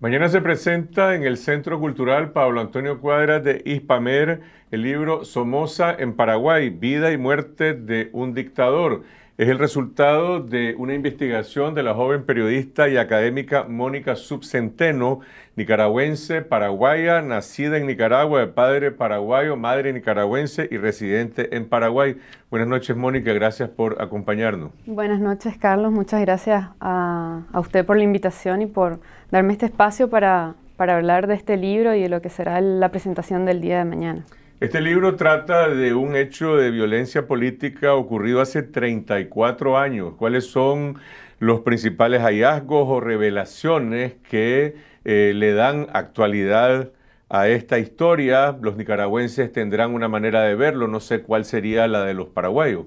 Mañana se presenta en el Centro Cultural Pablo Antonio Cuadras de ISPAMER el libro Somoza en Paraguay, Vida y Muerte de un Dictador. Es el resultado de una investigación de la joven periodista y académica Mónica Subcenteno, nicaragüense, paraguaya, nacida en Nicaragua, de padre paraguayo, madre nicaragüense y residente en Paraguay. Buenas noches, Mónica, gracias por acompañarnos. Buenas noches, Carlos, muchas gracias a, usted por la invitación y por darme este espacio para, para hablar de este libro y de lo que será la presentación del día de mañana. Este libro trata de un hecho de violencia política ocurrido hace 34 años. ¿Cuáles son los principales hallazgos o revelaciones que eh, le dan actualidad a esta historia? Los nicaragüenses tendrán una manera de verlo, no sé cuál sería la de los paraguayos.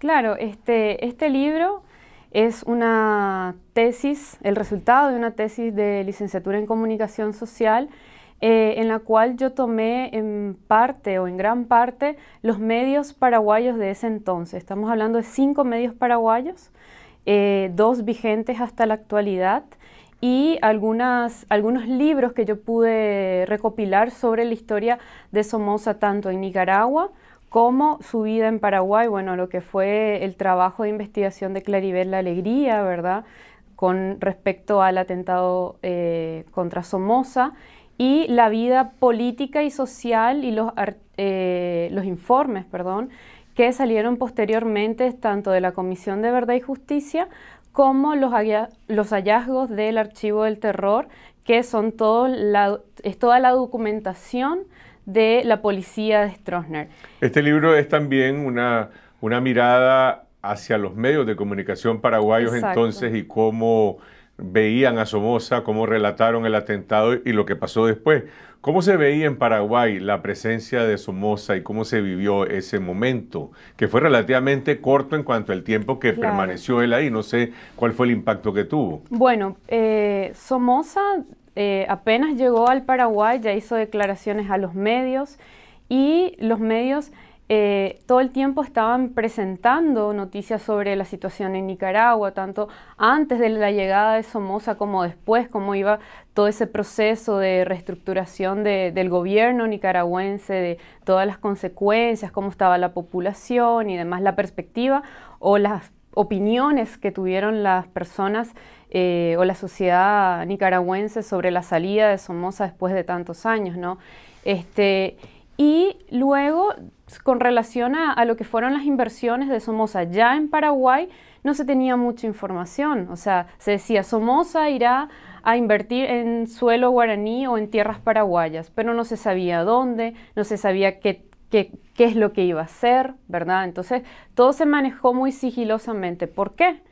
Claro, este, este libro es una tesis, el resultado de una tesis de licenciatura en comunicación social eh, en la cual yo tomé en parte o en gran parte los medios paraguayos de ese entonces. Estamos hablando de cinco medios paraguayos, eh, dos vigentes hasta la actualidad y algunas, algunos libros que yo pude recopilar sobre la historia de Somoza tanto en Nicaragua como su vida en Paraguay, bueno, lo que fue el trabajo de investigación de Claribel La Alegría, ¿verdad? Con respecto al atentado eh, contra Somoza y la vida política y social y los, eh, los informes perdón, que salieron posteriormente tanto de la Comisión de Verdad y Justicia como los, los hallazgos del Archivo del Terror, que son todo es toda la documentación de la policía de Stroessner. Este libro es también una, una mirada hacia los medios de comunicación paraguayos entonces y cómo veían a Somoza, cómo relataron el atentado y lo que pasó después. ¿Cómo se veía en Paraguay la presencia de Somoza y cómo se vivió ese momento? Que fue relativamente corto en cuanto al tiempo que permaneció él ahí. No sé cuál fue el impacto que tuvo. Bueno, eh, Somoza eh, apenas llegó al Paraguay, ya hizo declaraciones a los medios y los medios eh, todo el tiempo estaban presentando noticias sobre la situación en Nicaragua, tanto antes de la llegada de Somoza como después, cómo iba todo ese proceso de reestructuración del gobierno nicaragüense, de todas las consecuencias, cómo estaba la población y demás, la perspectiva o las opiniones que tuvieron las personas eh, o la sociedad nicaragüense sobre la salida de Somoza después de tantos años, ¿no? Este, y luego, con relación a, lo que fueron las inversiones de Somoza, ya en Paraguay no se tenía mucha información. O sea, se decía, Somoza irá a invertir en suelo guaraní o en tierras paraguayas, pero no se sabía dónde, no se sabía qué, qué, qué es lo que iba a hacer, ¿verdad? Entonces, todo se manejó muy sigilosamente. ¿Por qué?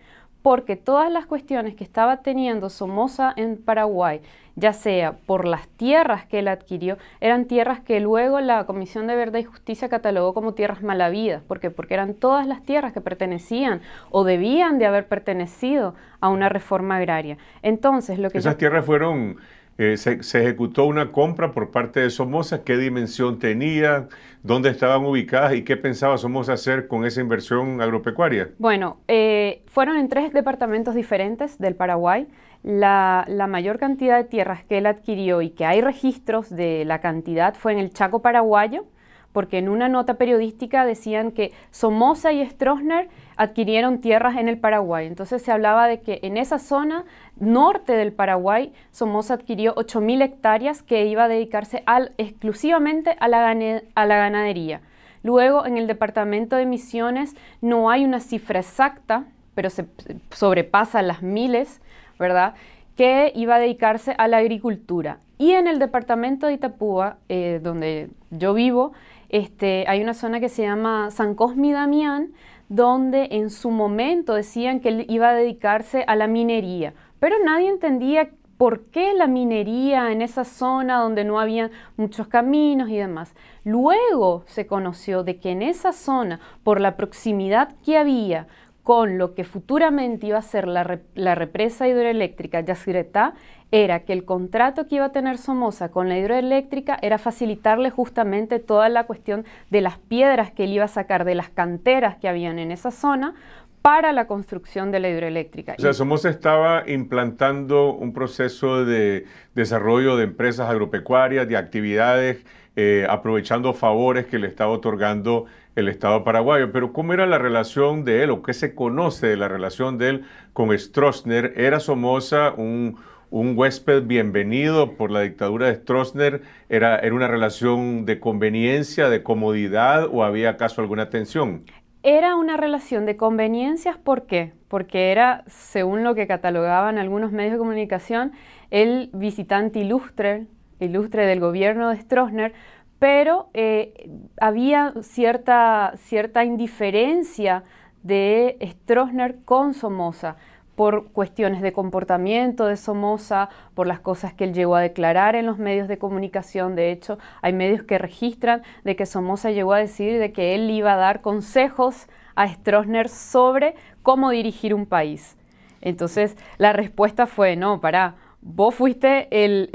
porque todas las cuestiones que estaba teniendo Somoza en Paraguay, ya sea por las tierras que él adquirió, eran tierras que luego la Comisión de Verdad y Justicia catalogó como tierras malavidas. ¿Por qué? Porque eran todas las tierras que pertenecían o debían de haber pertenecido a una reforma agraria. Entonces, lo que... Esas tierras fueron eh, se, ejecutó una compra por parte de Somoza, qué dimensión tenía, dónde estaban ubicadas y qué pensaba Somoza hacer con esa inversión agropecuaria. Bueno, eh, fueron en tres departamentos diferentes del Paraguay. la, mayor cantidad de tierras que él adquirió y que hay registros de la cantidad fue en el Chaco paraguayo, porque en una nota periodística decían que Somoza y Stroessner adquirieron tierras en el Paraguay. Entonces se hablaba de que en esa zona norte del Paraguay, Somoza adquirió 8.000 hectáreas que iba a dedicarse exclusivamente a la, ganadería. Luego, en el departamento de Misiones no hay una cifra exacta, pero se sobrepasa las miles, ¿verdad? que iba a dedicarse a la agricultura. Y en el departamento de Itapúa, eh, donde yo vivo, este, hay una zona que se llama San Cosme y Damián, donde en su momento decían que él iba a dedicarse a la minería, pero nadie entendía por qué la minería en esa zona donde no había muchos caminos y demás. Luego se conoció de que en esa zona, por la proximidad que había con lo que futuramente iba a ser la, represa hidroeléctrica Yacyretá, era que el contrato que iba a tener Somoza con la hidroeléctrica era facilitarle justamente toda la cuestión de las piedras que él iba a sacar de las canteras que habían en esa zona para la construcción de la hidroeléctrica. O sea, Somoza estaba implantando un proceso de desarrollo de empresas agropecuarias, de actividades, eh, aprovechando favores que le estaba otorgando el Estado paraguayo. Pero ¿cómo era la relación de él o qué se conoce de la relación de él con Stroessner? ¿Era Somoza un, un huésped bienvenido por la dictadura de Stroessner? ¿Era, una relación de conveniencia, de comodidad o había acaso alguna tensión? Era una relación de conveniencias, ¿por qué? Porque era, según lo que catalogaban algunos medios de comunicación, el visitante ilustre, ilustre del gobierno de Stroessner, pero eh, había cierta, cierta indiferencia de Stroessner con Somoza por cuestiones de comportamiento de Somoza, por las cosas que él llegó a declarar en los medios de comunicación. De hecho, hay medios que registran de que Somoza llegó a decir de que él iba a dar consejos a Stroessner sobre cómo dirigir un país. Entonces, la respuesta fue, no, para, vos fuiste el,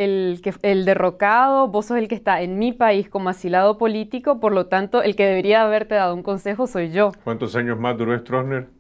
el derrocado, vos sos el que está en mi país como asilado político, por lo tanto, el que debería haberte dado un consejo soy yo. ¿Cuántos años más duró Stroessner?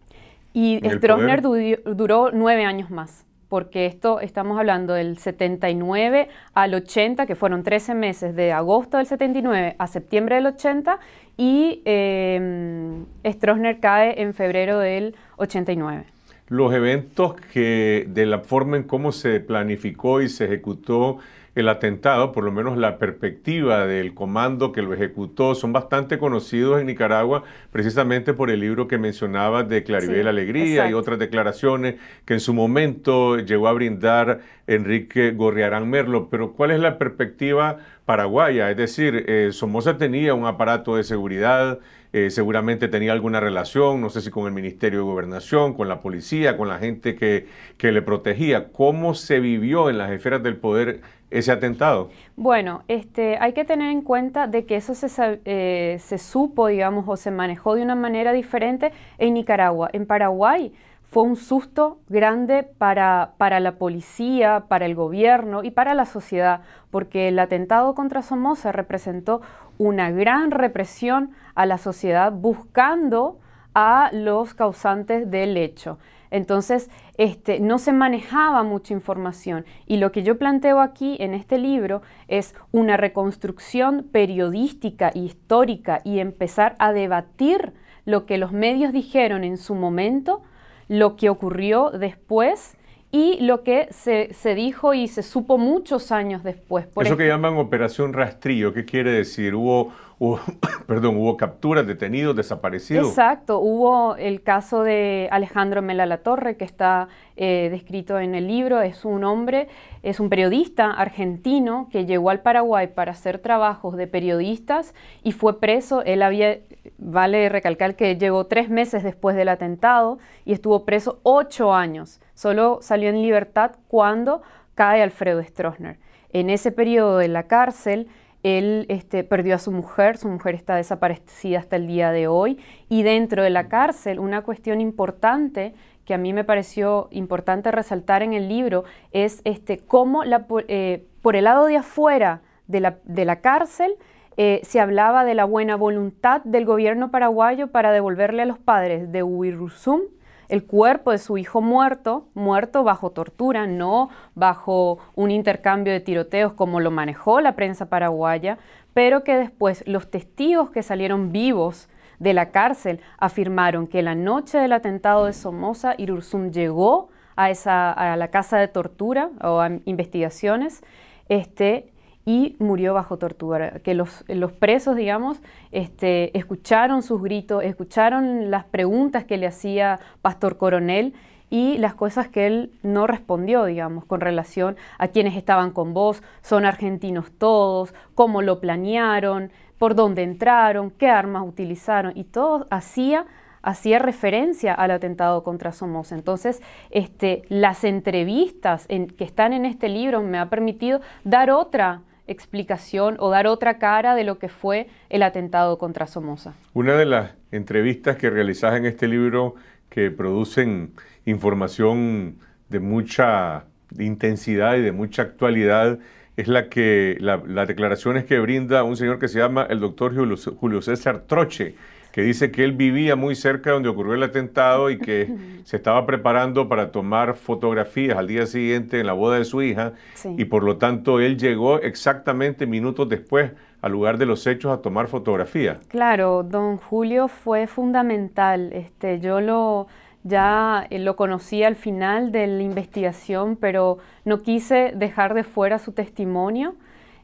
Y Stroessner duró nueve años más, porque esto estamos hablando del 79 al 80, que fueron 13 meses de agosto del 79 a septiembre del 80, y eh, Stroessner cae en febrero del 89. Los eventos que, de la forma en cómo se planificó y se ejecutó el atentado, por lo menos la perspectiva del comando que lo ejecutó, son bastante conocidos en Nicaragua precisamente por el libro que mencionaba de Claribel Alegría y otras declaraciones que en su momento llegó a brindar Enrique Gorriarán Merlo. Pero ¿cuál es la perspectiva paraguaya? Es decir, eh, Somoza tenía un aparato de seguridad, eh, seguramente tenía alguna relación, no sé si con el Ministerio de Gobernación, con la policía, con la gente que, que le protegía. ¿Cómo se vivió en las esferas del poder? ese atentado? Bueno, este, hay que tener en cuenta de que eso se, eh, se supo, digamos, o se manejó de una manera diferente en Nicaragua. En Paraguay fue un susto grande para, la policía, para el gobierno y para la sociedad, porque el atentado contra Somoza representó una gran represión a la sociedad buscando a los causantes del hecho. Entonces, este, no se manejaba mucha información. Y lo que yo planteo aquí en este libro es una reconstrucción periodística, histórica, y empezar a debatir lo que los medios dijeron en su momento, lo que ocurrió después y lo que se, dijo y se supo muchos años después. Eso que llaman operación rastrillo, ¿qué quiere decir? Hubo perdón, hubo capturas, detenidos, desaparecidos. Exacto, hubo el caso de Alejandro Mela La Torre, que está eh, descrito en el libro, es un hombre, es un periodista argentino que llegó al Paraguay para hacer trabajos de periodistas y fue preso, él había, vale recalcar que llegó tres meses después del atentado y estuvo preso ocho años, solo salió en libertad cuando cae Alfredo Stroessner. En ese periodo de la cárcel, él este, perdió a su mujer, su mujer está desaparecida hasta el día de hoy. Y dentro de la cárcel, una cuestión importante que a mí me pareció importante resaltar en el libro es este, cómo eh, por el lado de afuera de la, cárcel eh, se hablaba de la buena voluntad del gobierno paraguayo para devolverle a los padres de Uiruzum el cuerpo de su hijo muerto, muerto bajo tortura, no bajo un intercambio de tiroteos como lo manejó la prensa paraguaya, pero que después los testigos que salieron vivos de la cárcel afirmaron que la noche del atentado de Somoza, Irurzum llegó a, esa, a la casa de tortura o a investigaciones este, y murió bajo tortura. Que los, presos, digamos, este, escucharon sus gritos, escucharon las preguntas que le hacía Pastor Coronel y las cosas que él no respondió, digamos, con relación a quienes estaban con vos, son argentinos todos, cómo lo planearon, por dónde entraron, qué armas utilizaron y todo hacía hacía referencia al atentado contra Somoza. Entonces, este, las entrevistas que están en este libro me ha permitido dar otra explicación o dar otra cara de lo que fue el atentado contra Somoza. Una de las entrevistas que realizas en este libro que producen información de mucha intensidad y de mucha actualidad es la que las declaraciones que brinda un señor que se llama el doctor Julio César Troche, que dice que él vivía muy cerca de donde ocurrió el atentado y que se estaba preparando para tomar fotografías al día siguiente en la boda de su hija y por lo tanto él llegó exactamente minutos después al lugar de los hechos a tomar fotografías. Claro, don Julio fue fundamental. Este, yo lo ya eh, lo conocí al final de la investigación, pero no quise dejar de fuera su testimonio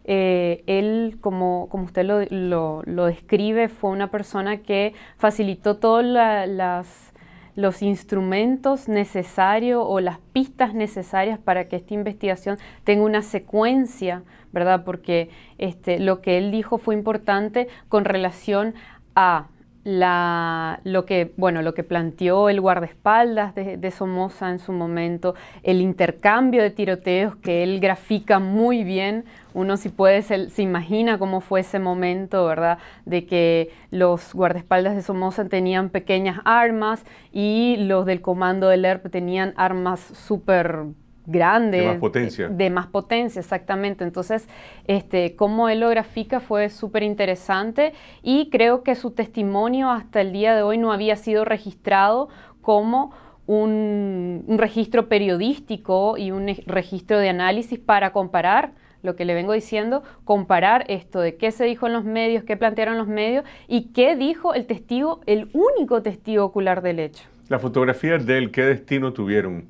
eh, él, como, como usted lo, describe, fue una persona que facilitó todos los instrumentos necesarios o las pistas necesarias para que esta investigación tenga una secuencia, ¿verdad? Porque este, lo que él dijo fue importante con relación a la, lo, que, bueno, lo que planteó el guardaespaldas de, Somoza en su momento, el intercambio de tiroteos que él grafica muy bien. Uno si puede, se, se, imagina cómo fue ese momento, ¿verdad? De que los guardaespaldas de Somoza tenían pequeñas armas y los del comando del ERP tenían armas súper grande. De más potencia. De, más potencia, exactamente. Entonces, este, cómo él lo grafica fue súper interesante y creo que su testimonio hasta el día de hoy no había sido registrado como un, registro periodístico y un e, registro de análisis para comparar lo que le vengo diciendo, comparar esto de qué se dijo en los medios, qué plantearon los medios y qué dijo el testigo, el único testigo ocular del hecho. La fotografía del qué destino tuvieron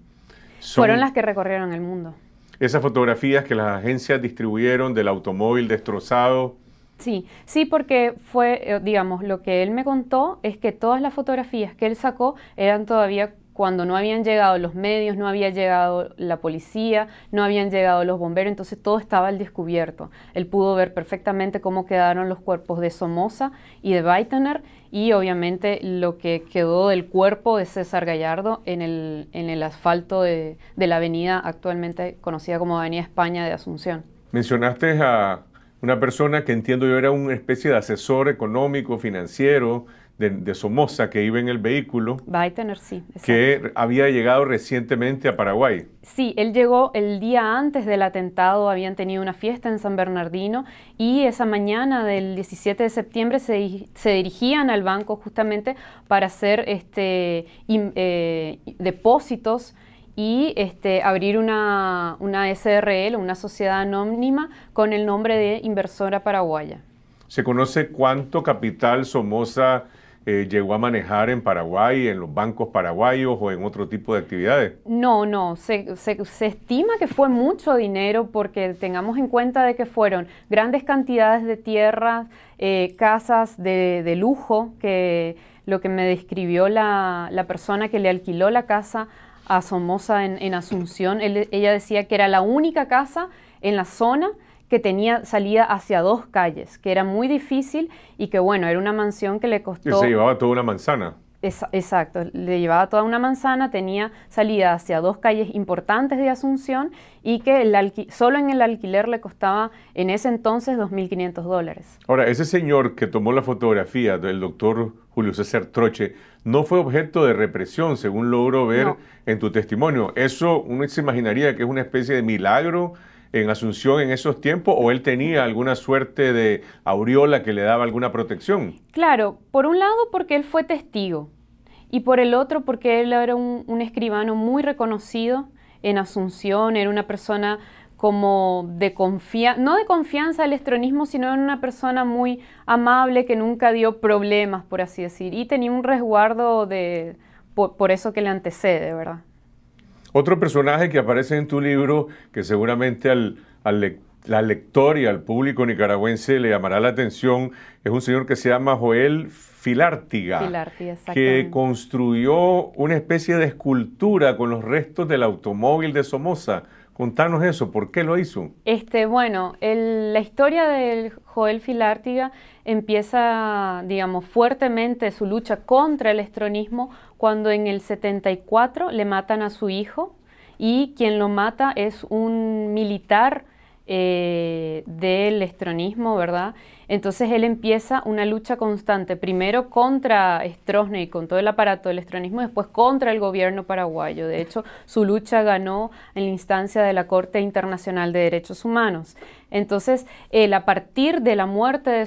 fueron las que recorrieron el mundo. Esas fotografías que las agencias distribuyeron del automóvil destrozado. Sí, sí, porque fue, eh, digamos, lo que él me contó es que todas las fotografías que él sacó eran todavía cuando no habían llegado los medios, no había llegado la policía, no habían llegado los bomberos, entonces todo estaba al descubierto. Él pudo ver perfectamente cómo quedaron los cuerpos de Somoza y de Weitener y obviamente lo que quedó del cuerpo de César Gallardo en el, asfalto de, de la avenida actualmente conocida como Avenida España de Asunción. Mencionaste a una persona que entiendo yo era una especie de asesor económico, financiero, de, Somoza que iba en el vehículo. tener sí. Que había llegado recientemente a Paraguay. Sí, él llegó el día antes del atentado, habían tenido una fiesta en San Bernardino y esa mañana del 17 de septiembre se, dirigían al banco justamente para hacer este, eh, depósitos y este, abrir una, una SRL, una sociedad anónima, con el nombre de Inversora Paraguaya. ¿Se conoce cuánto capital Somoza eh, llegó a manejar en Paraguay, en los bancos paraguayos o en otro tipo de actividades? No, no, se, estima que fue mucho dinero porque tengamos en cuenta de que fueron grandes cantidades de tierras, eh, casas de, lujo, que lo que me describió la, persona que le alquiló la casa a Somoza en, en Asunción, ella decía que era la única casa en la zona que tenía salida hacia dos calles, que era muy difícil y que bueno, era una mansión que le costó... Y se llevaba toda una manzana. exacto, le llevaba toda una manzana, tenía salida hacia dos calles importantes de Asunción y que solo en el alquiler le costaba en ese entonces 2.500 dólares. Ahora, ese señor que tomó la fotografía del doctor Julio César Troche no fue objeto de represión, según logro ver en tu testimonio. Eso uno se imaginaría que es una especie de milagro en Asunción en esos tiempos o él tenía alguna suerte de aureola que le daba alguna protección? Claro, por un lado porque él fue testigo y por el otro porque él era un, escribano muy reconocido en Asunción, era una persona como de confianza, no de confianza al estronismo, sino en una persona muy amable que nunca dio problemas, por así decir, y tenía un resguardo de, por eso que le antecede, ¿verdad? Otro personaje que aparece en tu libro, que seguramente al, lector y al público nicaragüense le llamará la atención, es un señor que se llama Joel Filártiga que construyó una especie de escultura con los restos del automóvil de Somoza. Contanos eso, ¿por qué lo hizo? Este, bueno, la historia del Joel Filártiga empieza, digamos, fuertemente su lucha contra el estronismo cuando en el 74 le matan a su hijo y quien lo mata es un militar eh, del estronismo, ¿verdad? Entonces él empieza una lucha constante, primero contra Stroessner y con todo el aparato del estronismo, después contra el gobierno paraguayo. De hecho, su lucha ganó en la instancia de la Corte Internacional de Derechos Humanos. Entonces, él a partir de la muerte de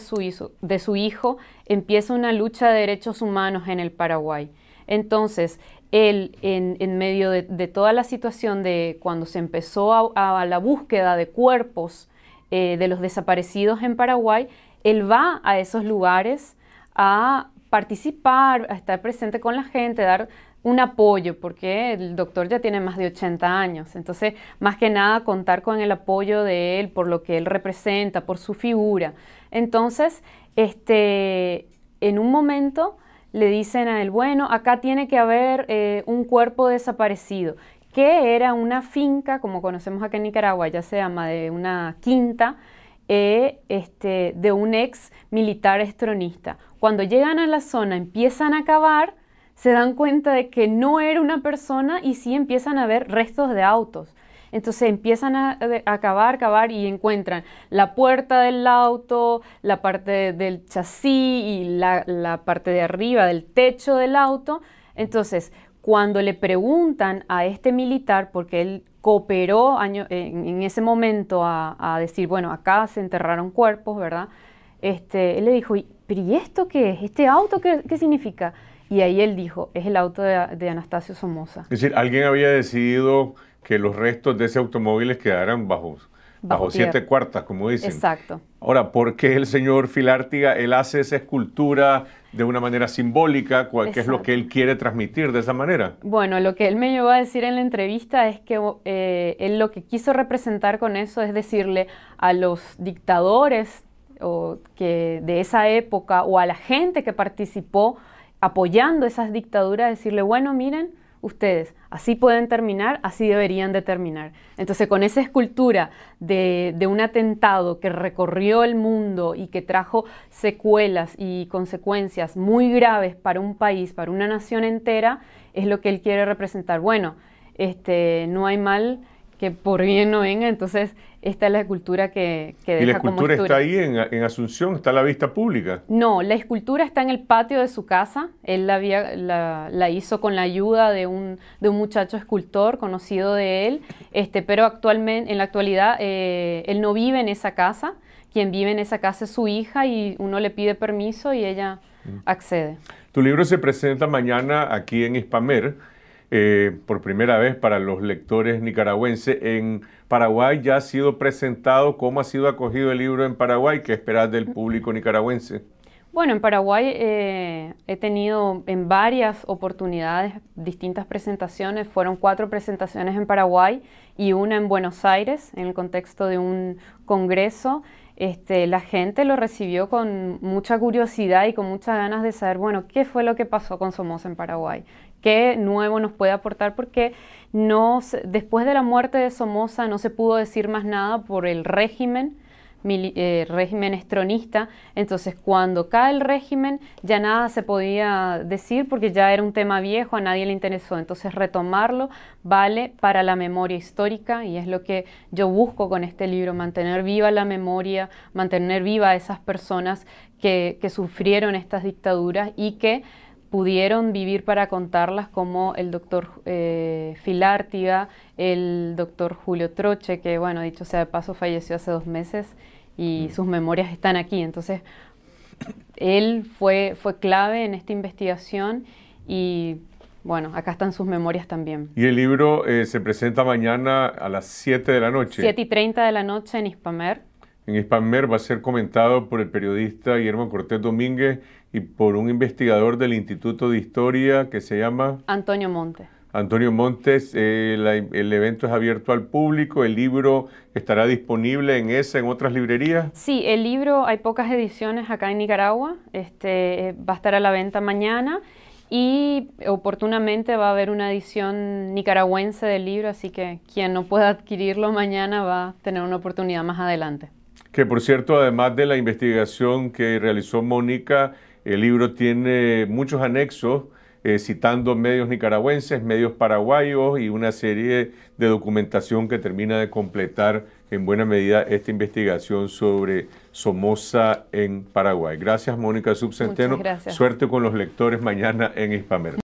su hijo, empieza una lucha de derechos humanos en el Paraguay. Entonces, él en, medio de, toda la situación de cuando se empezó a, la búsqueda de cuerpos eh, de los desaparecidos en Paraguay, él va a esos lugares a participar, a estar presente con la gente, dar un apoyo, porque el doctor ya tiene más de 80 años. Entonces, más que nada, contar con el apoyo de él, por lo que él representa, por su figura. Entonces, este, en un momento, le dicen a él, bueno, acá tiene que haber eh, un cuerpo desaparecido, que era una finca, como conocemos acá en Nicaragua, ya se llama de una quinta, eh, este, de un ex militar estronista. Cuando llegan a la zona, empiezan a cavar, se dan cuenta de que no era una persona y sí empiezan a ver restos de autos. Entonces empiezan a, acabar cavar, y encuentran la puerta del auto, la parte del chasis y la, parte de arriba del techo del auto. Entonces, cuando le preguntan a este militar, porque él cooperó en, ese momento a, decir, bueno, acá se enterraron cuerpos, ¿verdad? Este, él le dijo, ¿Y, esto qué es? ¿Este auto qué, significa? Y ahí él dijo, es el auto de, Anastasio Somoza. Es decir, alguien había decidido que los restos de ese automóvil quedaran bajo, bajo, siete cuartas, como dicen. Exacto. Ahora, ¿por qué el señor Filártiga, él hace esa escultura de una manera simbólica? ¿Qué es lo que él quiere transmitir de esa manera? Bueno, lo que él me llevó a decir en la entrevista es que eh, él lo que quiso representar con eso es decirle a los dictadores que de esa época o a la gente que participó apoyando esas dictaduras, decirle, bueno, miren, ustedes, así pueden terminar, así deberían de terminar. Entonces, con esa escultura de, de, un atentado que recorrió el mundo y que trajo secuelas y consecuencias muy graves para un país, para una nación entera, es lo que él quiere representar. Bueno, este, no hay mal que por bien no venga, entonces esta es la escultura que, que ¿Y la escultura está ahí en, en, Asunción? ¿Está a la vista pública? No, la escultura está en el patio de su casa. Él la, había, la, hizo con la ayuda de un, de un, muchacho escultor conocido de él, este, pero actualmente, en la actualidad eh, él no vive en esa casa. Quien vive en esa casa es su hija y uno le pide permiso y ella mm. accede. Tu libro se presenta mañana aquí en Hispamer. Eh, por primera vez para los lectores nicaragüenses. En Paraguay ya ha sido presentado, ¿cómo ha sido acogido el libro en Paraguay? ¿Qué esperas del público nicaragüense? Bueno, en Paraguay eh, he tenido en varias oportunidades distintas presentaciones. Fueron cuatro presentaciones en Paraguay y una en Buenos Aires, en el contexto de un congreso este, la gente lo recibió con mucha curiosidad y con muchas ganas de saber, bueno, qué fue lo que pasó con Somoza en Paraguay, qué nuevo nos puede aportar, porque no, después de la muerte de Somoza no se pudo decir más nada por el régimen eh, régimen estronista. Entonces, cuando cae el régimen, ya nada se podía decir porque ya era un tema viejo, a nadie le interesó. Entonces, retomarlo vale para la memoria histórica y es lo que yo busco con este libro, mantener viva la memoria, mantener viva a esas personas que sufrieron estas dictaduras y que pudieron vivir para contarlas, como el doctor eh, Filártiga, el doctor Julio Troche, que bueno, dicho sea de paso, falleció hace dos meses y mm. sus memorias están aquí. Entonces, él fue, fue clave en esta investigación y bueno, acá están sus memorias también. Y el libro eh, se presenta mañana a las 7 de la noche. 7 y 30 de la noche en Hispamer en Spammer va a ser comentado por el periodista Guillermo Cortés Domínguez y por un investigador del Instituto de Historia que se llama Antonio Montes. Antonio Montes, eh, el evento es abierto al público, el libro estará disponible en esa, en otras librerías. Sí, el libro, hay pocas ediciones acá en Nicaragua, este, eh, va a estar a la venta mañana y oportunamente va a haber una edición nicaragüense del libro, así que quien no pueda adquirirlo mañana va a tener una oportunidad más adelante. Que por cierto, además de la investigación que realizó Mónica, el libro tiene muchos anexos eh, citando medios nicaragüenses, medios paraguayos y una serie de documentación que termina de completar en buena medida esta investigación sobre Somoza en Paraguay. Gracias, Mónica Subcenteno. Gracias. Suerte con los lectores mañana en Hispamer.